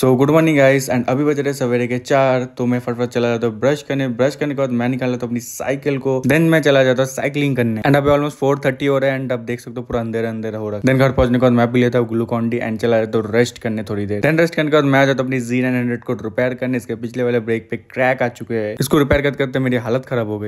so good morning guys and अभी बज रहे सवेरे के चार तो मैं फटफट चला जाता हूँ ब्रश करने ब्रश करने के बाद मैं निकाल लेता हूँ अपनी साइकिल को देन मैं चला जाता हूँ साइकिलिंग करने एंड अभी ऑलमोस्ट फोर थर्टी हो रहा है एंड अब देख सकते हो पूरा अंधेरा अंधेरा हो रहा है देन घर पहुंचने के बाद मैं भी लेता हूँ ग्लूकॉन डी एंड चला जाता हूँ रेस्ट करने थोड़ी देर देन रेस्ट करने के बाद मैं आ जाता हूँ अपनी जी नाइन हंड्रेड को रिपेयर करने इसके पिछले वाले ब्रेक पे क्रैक आ चुके हैं इसको रिपेयर करते करते मेरी हालत खराब हो गई